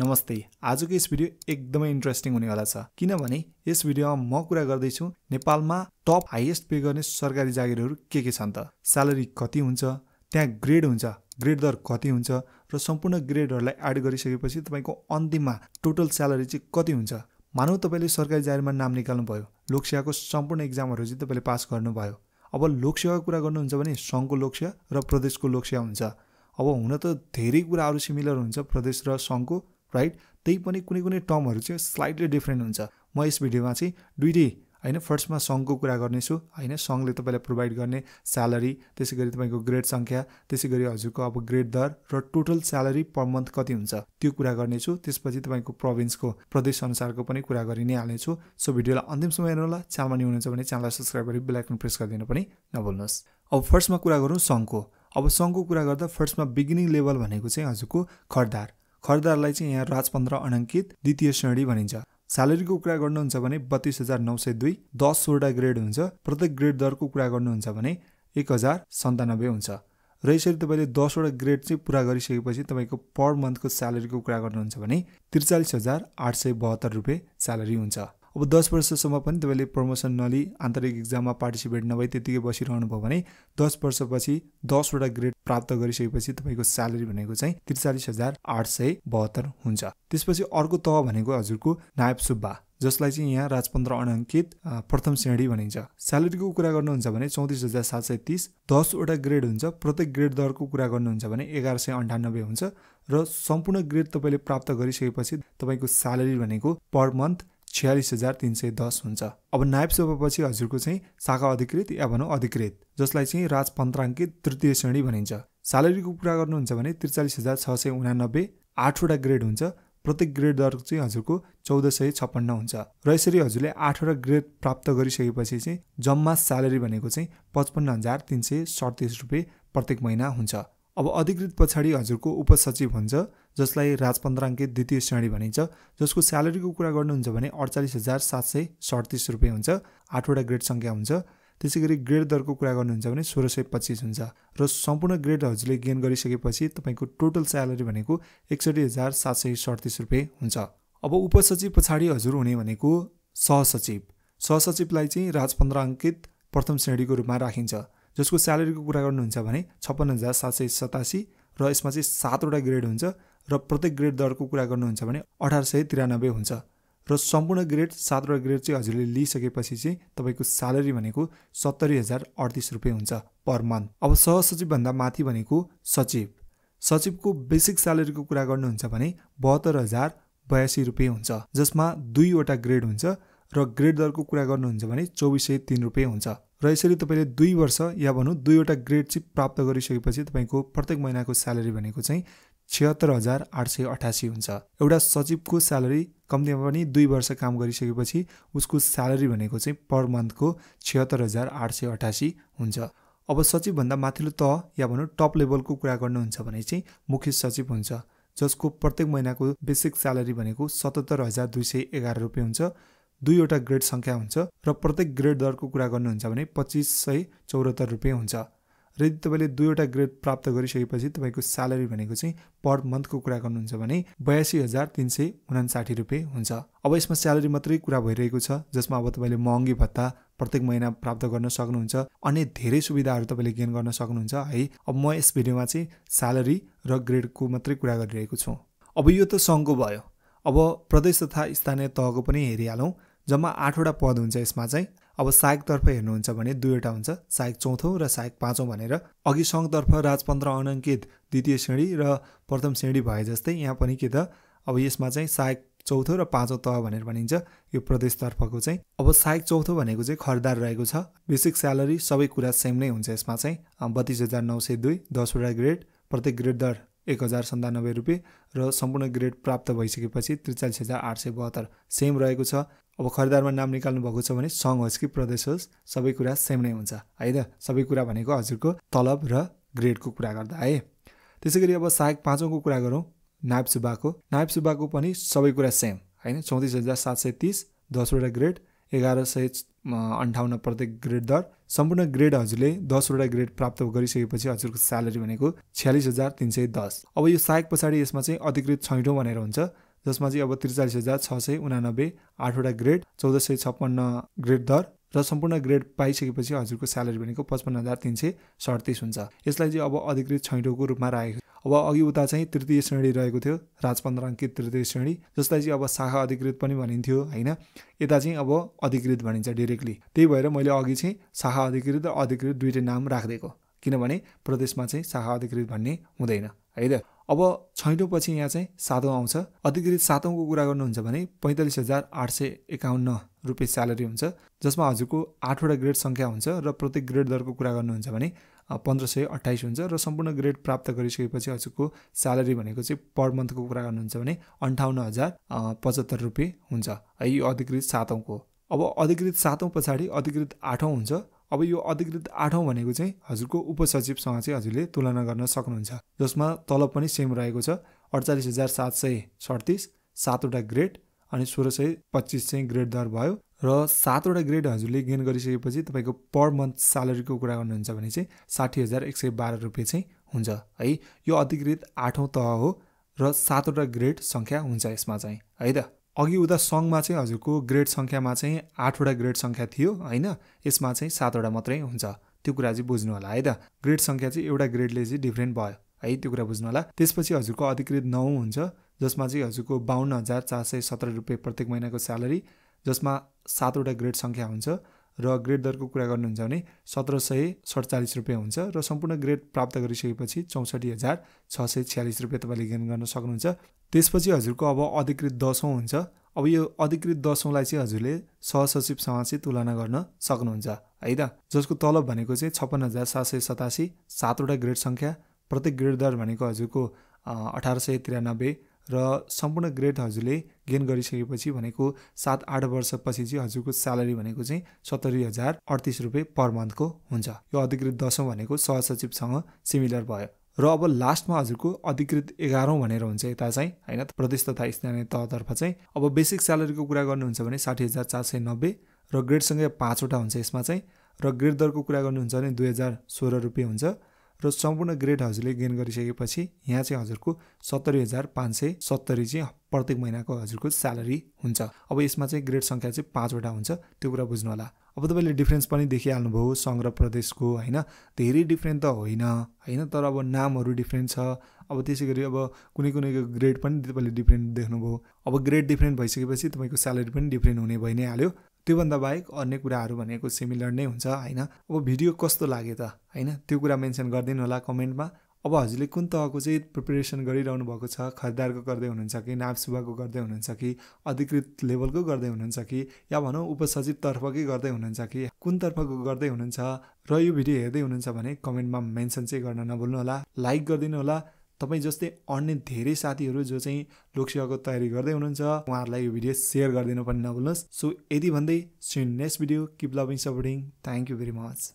नमस्ते आजको यस भिडियो एकदमै इन्ट्रेस्टिङ हुनेवाला छ किनभने यस भिडियोमा म कुरा गर्दैछु नेपालमा टप हाइएस्ट पे गर्ने सरकारी जागिरहरू के के छन् त स्यालेरी कति हुन्छ त्यहाँ ग्रेड हुन्छ ग्रेड दर कति हुन्छ र सम्पूर्ण ग्रेडहरूलाई एड गरिसकेपछि तपाईँको अन्तिममा टोटल स्यालेरी चाहिँ कति हुन्छ मानव तपाईँले सरकारी जागिरमा नाम निकाल्नुभयो लोकसेवाको सम्पूर्ण इक्जामहरू चाहिँ तपाईँले पास गर्नुभयो अब लोकसेवाको कुरा गर्नुहुन्छ भने सङ्घको लोकसेवा र प्रदेशको लोकसेवा हुन्छ अब हुन त धेरै कुराहरू सिमिलर हुन्छ प्रदेश र सङ्घको राइट त्यही पनि कुनै कुनै टर्महरू चाहिँ स्लाइटली डिफ्रेन्ट हुन्छ म यस भिडियोमा चाहिँ दुइटै होइन फर्स्टमा सङ्घको कुरा गर्नेछु होइन सङ्घले तपाईँलाई प्रोभाइड गर्ने स्यालेरी त्यसै गरी तपाईँको ग्रेड सङ्ख्या त्यसै गरी हजुरको अब ग्रेड दर र टोटल स्यालेरी पर मन्थ कति हुन्छ त्यो कुरा गर्नेछु त्यसपछि तपाईँको प्रोभिन्सको अनुसारको पनि कुरा गरि नै हाल्नेछु सो भिडियोलाई अन्तिम अन्तिमसम्म हेर्नुहोला च्यानलमा नै हुनुहुन्छ भने च्यानललाई सब्सक्राइब गरी बेलाइकन प्रेस गरिदिनु पनि नभुल्नुहोस् अब फर्स्टमा कुरा गरौँ सङ्घको अब सङ्घको कुरा गर्दा फर्स्टमा बिगिनिङ लेभल भनेको चाहिँ हजुरको खरदार खरिदारलाई चाहिँ यहाँ राजपन्द्र अनाङ्कित द्वितीय श्रेणी भनिन्छ स्यालेरीको कुरा गर्नुहुन्छ भने बत्तिस हजार नौ सय दुई दसवटा ग्रेड हुन्छ प्रत्येक ग्रेड दरको कुरा गर्नुहुन्छ भने एक हजार सन्तानब्बे हुन्छ र यसरी तपाईँले दसवटा ग्रेड चाहिँ पुरा गरिसकेपछि तपाईँको पर मन्थको स्यालेरीको कुरा गर्नुहुन्छ भने त्रिचालिस हजार आठ सय बहत्तर रुपियाँ स्यालेरी हुन्छ अब दस वर्षसम्म पनि तपाईँले प्रमोसन नलिई आन्तरिक इक्जाममा पार्टिसिपेट नभई त्यतिकै भयो भने दस वर्षपछि दसवटा ग्रेड प्राप्त गरिसकेपछि तपाईँको स्यालेरी भनेको चाहिँ त्रिचालिस हजार आठ सय बहत्तर हुन्छ त्यसपछि अर्को तह भनेको हजुरको नायब सुब्बा जसलाई चाहिँ यहाँ राजपन्त्र अनङ्कित प्रथम श्रेणी भनिन्छ स्यालेरीको कुरा गर्नुहुन्छ भने चौतिस हजार सात सय तिस दसवटा ग्रेड हुन्छ प्रत्येक ग्रेड दरको कुरा गर्नुहुन्छ भने एघार सय अन्ठानब्बे हुन्छ र सम्पूर्ण ग्रेड तपाईँले प्राप्त गरिसकेपछि तपाईँको स्यालेरी भनेको पर मन्थ छ्यालिस हजार तिन सय दस हुन्छ अब नायब सेवापछि हजुरको चाहिँ शाखा अधिकृत या भनौँ अधिकृत जसलाई चाहिँ राज पन्त्राङ्कित तृतीय श्रेणी भनिन्छ स्यालेरीको कुरा गर्नुहुन्छ भने त्रिचालिस हजार छ सय उनानब्बे आठवटा ग्रेड हुन्छ प्रत्येक ग्रेड दर चाहिँ हजुरको चौध सय छप्पन्न हुन्छ र यसरी हजुरले आठवटा ग्रेड प्राप्त गरिसकेपछि चाहिँ जम्मा स्यालेरी भनेको चाहिँ पचपन्न हजार तिन सय सडतिस रुपियाँ प्रत्येक महिना हुन्छ अब अधिकृत पछाडि हजुरको उपसचिव हुन्छ जसलाई राजपन्ध्राङ्के द्वितीय श्रेणी भनिन्छ जसको स्यालेरीको कुरा गर्नुहुन्छ भने अडचालिस हजार सात सय सडतिस रुपियाँ हुन्छ आठवटा ग्रेड सङ्ख्या हुन्छ त्यसै गरी ग्रेड दरको कुरा गर्नुहुन्छ भने सोह्र सय पच्चिस हुन्छ र सम्पूर्ण ग्रेड हजुरले गेन गरिसकेपछि तपाईँको टोटल स्यालेरी भनेको एकसठी हजार सात सय सडतिस रुपियाँ हुन्छ अब उपसचिव पछाडि हजुर हुने भनेको सहसचिव सहसचिवलाई चाहिँ राजपन्ध्र प्रथम श्रेणीको रूपमा राखिन्छ जसको स्यालेरीको कुरा गर्नुहुन्छ भने छप्पन्न हजार सात सय सतासी र यसमा चाहिँ सातवटा ग्रेड हुन्छ र प्रत्येक ग्रेड दरको कुरा गर्नुहुन्छ भने अठार सय त्रियानब्बे हुन्छ र सम्पूर्ण ग्रेड सातवटा ग्रेड चाहिँ हजुरले लिइसकेपछि चाहिँ तपाईँको स्यालेरी भनेको सत्तरी हजार अडतिस रुपियाँ हुन्छ पर मन्थ अब सहसचिवभन्दा माथि भनेको सचिव सचिवको बेसिक स्यालेरीको कुरा गर्नुहुन्छ भने बहत्तर हजार बयासी रुपियाँ हुन्छ जसमा दुईवटा ग्रेड हुन्छ र ग्रेड दरको कुरा गर्नुहुन्छ भने चौबिस सय तिन रुपियाँ हुन्छ र यसरी तपाईँले दुई वर्ष या भनौँ दुईवटा ग्रेड चाहिँ प्राप्त गरिसकेपछि तपाईँको प्रत्येक महिनाको स्यालेरी भनेको चाहिँ छिहत्तर हजार आठ सय अठासी हुन्छ एउटा सचिवको स्यालेरी कम्तीमा पनि दुई वर्ष काम गरिसकेपछि उसको स्यालेरी भनेको चाहिँ पर मन्थको छिहत्तर हजार आठ सय अठासी हुन्छ अब सचिवभन्दा माथिल्लो तह या भनौँ टप लेभलको कुरा गर्नुहुन्छ भने चाहिँ मुख्य सचिव हुन्छ जसको प्रत्येक महिनाको बेसिक स्यालेरी भनेको सतहत्तर हजार दुई सय एघार रुपियाँ हुन्छ दुईवटा ग्रेड सङ्ख्या हुन्छ र प्रत्येक ग्रेड दरको कुरा गर्नुहुन्छ भने पच्चिस सय चौरात्तर रुपियाँ हुन्छ र यदि तपाईँले दुईवटा ग्रेड प्राप्त गरिसकेपछि तपाईँको स्यालेरी भनेको चाहिँ पर मन्थको कुरा गर्नुहुन्छ भने बयासी हजार तिन सय उनासाठी रुपियाँ हुन्छ अब यसमा स्यालेरी मात्रै कुरा भइरहेको छ जसमा अब तपाईँले महँगी भत्ता प्रत्येक महिना प्राप्त गर्न सक्नुहुन्छ अन्य धेरै सुविधाहरू तपाईँले गेन गर्न सक्नुहुन्छ है अब म यस भिडियोमा चाहिँ स्यालेरी र ग्रेडको मात्रै कुरा गरिरहेको छु अब यो त सङ्घको भयो अब प्रदेश तथा स्थानीय तहको पनि हेरिहालौँ जम्मा आठवटा पद हुन्छ यसमा चाहिँ अब सायकतर्फ हेर्नुहुन्छ भने दुईवटा हुन्छ सायक चौथौँ र सायक पाँचौँ भनेर अघि सङ्घतर्फ राजपन्त्र अनङ्कित द्वितीय श्रेणी र प्रथम श्रेणी भए जस्तै यहाँ पनि के त अब यसमा चाहिँ सायक चौथो र पाँचौँ तह भनेर भनिन्छ यो प्रदेशतर्फको चाहिँ अब सायक चौथो भनेको चाहिँ खरदार रहेको छ बेसिक स्यालेरी सबै कुरा सेम नै हुन्छ यसमा चाहिँ बत्तिस हजार नौ सय दुई दसवटा ग्रेड प्रत्येक ग्रेड दर एक हजार सन्तानब्बे रुपियाँ र सम्पूर्ण ग्रेड प्राप्त भइसकेपछि त्रिचालिस हजार आठ सय बहत्तर सेम रहेको छ अब खरिदारमा नाम निकाल्नु भएको छ भने सङ्घ होस् कि प्रदेश होस् सबै कुरा सेम नै हुन्छ है त सबै कुरा भनेको हजुरको तलब र ग्रेडको कुरा गर्दा है त्यसै गरी अब सहायक पाँचौँको कुरा गरौँ नायब सुब्बाको नायब सुब्बाको पनि सबै कुरा सेम होइन चौतिस हजार सात सय तिस दसवटा ग्रेड एघार सय अन्ठाउन्न प्रत्येक ग्रेड दर सम्पूर्ण ग्रेड हजुरले दसवटा ग्रेड प्राप्त गरिसकेपछि हजुरको स्यालेरी भनेको छ्यालिस हजार तिन सय दस अब यो सहायक पछाडि यसमा चाहिँ अधिकृत छैटौँ भनेर हुन्छ जसमा चाहिँ अब त्रिचालिस हजार छ सय उनानब्बे आठवटा ग्रेड चौध सय छप्पन्न ग्रेड दर र सम्पूर्ण ग्रेड पाइसकेपछि हजुरको स्यालेरी भनेको पचपन्न हजार तिन सय सडतिस हुन्छ यसलाई चाहिँ अब अधिकृत छैटौँको रूपमा राखेको अब अघि उता चाहिँ तृतीय श्रेणी रहेको थियो राजपन्द्र अङ्कित तृतीय श्रेणी जसलाई चाहिँ अब शाखा अधिकृत पनि भनिन्थ्यो होइन यता चाहिँ अब अधिकृत भनिन्छ डिरेक्टली त्यही भएर मैले अघि चाहिँ शाखा अधिकृत र अधिकृत दुइटै नाम राखिदिएको किनभने प्रदेशमा चाहिँ शाखा अधिकृत भन्ने हुँदैन है त अब पछि यहाँ चाहिँ सातौँ आउँछ अधिकृत सातौँको कुरा गर्नुहुन्छ भने पैँतालिस हजार आठ सय एकाउन्न रुपियाँ स्यालेरी हुन्छ जसमा हजुरको आठवटा ग्रेड सङ्ख्या हुन्छ र प्रत्येक ग्रेड दरको कुरा गर्नुहुन्छ भने पन्ध्र सय अट्ठाइस हुन्छ र सम्पूर्ण ग्रेड प्राप्त गरिसकेपछि हजुरको स्यालेरी भनेको चाहिँ पर मन्थको कुरा गर्नुहुन्छ भने अन्ठाउन्न हजार पचहत्तर रुपियाँ हुन्छ है यो अधिकृत सातौँको अब अधिकृत सातौँ पछाडि अधिकृत आठौँ हुन्छ अब यो अधिकृत आठौँ भनेको चाहिँ हजुरको उपसचिवसँग चाहिँ हजुरले तुलना गर्न सक्नुहुन्छ जसमा तलब पनि सेम रहेको छ अडचालिस हजार सात सय सडतिस सातवटा ग्रेड अनि सोह्र सय पच्चिस चाहिँ ग्रेड दर भयो र सातवटा ग्रेड हजुरले गेन गरिसकेपछि तपाईँको पर मन्थ स्यालेरीको कुरा गर्नुहुन्छ भने चाहिँ साठी हजार एक सय बाह्र रुपियाँ चाहिँ हुन्छ है यो अधिकृत आठौँ तह हो र सातवटा ग्रेड सङ्ख्या हुन्छ यसमा चाहिँ है त अघि उता सङ्घमा चाहिँ हजुरको ग्रेड सङ्ख्यामा चाहिँ आठवटा ग्रेड सङ्ख्या थियो होइन यसमा चाहिँ सातवटा मात्रै हुन्छ त्यो कुरा चाहिँ बुझ्नु होला है त ग्रेड सङ्ख्या चाहिँ एउटा ग्रेडले चाहिँ डिफ्रेन्ट भयो है त्यो कुरा बुझ्नु होला त्यसपछि हजुरको अधिकृत नौ हुन्छ जसमा चाहिँ हजुरको बाहन्न हजार चार सय सत्र रुपियाँ प्रत्येक महिनाको स्यालेरी जसमा सातवटा ग्रेड सङ्ख्या हुन्छ र ग्रेड दरको कुरा गर्नुहुन्छ भने सत्र सय सडचालिस रुपियाँ हुन्छ र सम्पूर्ण ग्रेड प्राप्त गरिसकेपछि चौसठी हजार छ सय छ्यालिस रुपियाँ तपाईँले गेन गर्न सक्नुहुन्छ त्यसपछि हजुरको अब अधिकृत दसौँ हुन्छ अब यो अधिकृत दसौँलाई चाहिँ हजुरले सहसचिवसँग चाहिँ तुलना गर्न सक्नुहुन्छ है त जसको तलब भनेको चाहिँ छप्पन्न हजार सात सय सतासी सातवटा ग्रेड सङ्ख्या प्रत्येक ग्रेड दर भनेको हजुरको अठार सय त्रियानब्बे र सम्पूर्ण ग्रेड हजुरले गेन गरिसकेपछि भनेको सात आठ वर्षपछि चाहिँ हजुरको स्यालेरी भनेको चाहिँ सत्तरी हजार अडतिस रुपियाँ पर मन्थको हुन्छ यो अधिकृत दसौँ भनेको सहसचिवसँग सिमिलर भयो र अब लास्टमा हजुरको अधिकृत एघारौँ भनेर हुन्छ यता चाहिँ होइन प्रदेश तथा स्थानीय तहतर्फ चाहिँ अब बेसिक स्यालेरीको कुरा गर्नुहुन्छ भने साठी हजार चार सय नब्बे र ग्रेडसँगै पाँचवटा हुन्छ यसमा चाहिँ र ग्रेड दरको कुरा गर्नुहुन्छ भने दुई हजार सोह्र रुपियाँ हुन्छ र सम्पूर्ण ग्रेड हजुरले गेन गरिसकेपछि यहाँ चाहिँ हजुरको सत्तरी हजार पाँच सय सत्तरी चाहिँ प्रत्येक महिनाको हजुरको स्यालेरी हुन्छ अब यसमा चाहिँ ग्रेड सङ्ख्या चाहिँ पाँचवटा हुन्छ त्यो कुरा बुझ्नु होला अब तपाईँले डिफ्रेन्स पनि देखिहाल्नुभयो सङ्ग्रह प्रदेशको होइन धेरै डिफ्रेन्ट त होइन होइन तर अब नामहरू डिफ्रेन्ट छ अब त्यसै गरी अब कुनै कुनैको ग्रेड पनि तपाईँले डिफ्रेन्ट देख्नुभयो अब ग्रेड डिफ्रेन्ट भइसकेपछि तपाईँको स्यालेरी पनि डिफ्रेन्ट हुने भइ नै हाल्यो त्योभन्दा बाहेक अन्य कुराहरू भनेको सिमिलर नै हुन्छ होइन अब भिडियो कस्तो लाग्यो त होइन त्यो कुरा मेन्सन गरिदिनु होला कमेन्टमा अब हजुरले कुन तहको चाहिँ प्रिपेरेसन गरिरहनु भएको छ खरिदारको गर्दै हुनुहुन्छ कि नापसुभाको गर्दै हुनुहुन्छ कि अधिकृत लेभलको गर्दै हुनुहुन्छ कि या भनौँ उपसचिवतर्फकै गर्दै हुनुहुन्छ कि कुन तर्फको गर्दै हुनुहुन्छ र यो भिडियो हेर्दै हुनुहुन्छ भने कमेन्टमा मेन्सन चाहिँ गर्न नभुल्नुहोला लाइक गरिदिनु होला तपाईँ जस्तै अन्य धेरै साथीहरू जो चाहिँ लोकसेवाको तयारी गर्दै हुनुहुन्छ उहाँहरूलाई यो भिडियो सेयर गरिदिनु पनि नभुल्नुहोस् सो यति भन्दै सुन next video keep loving supporting thank you very much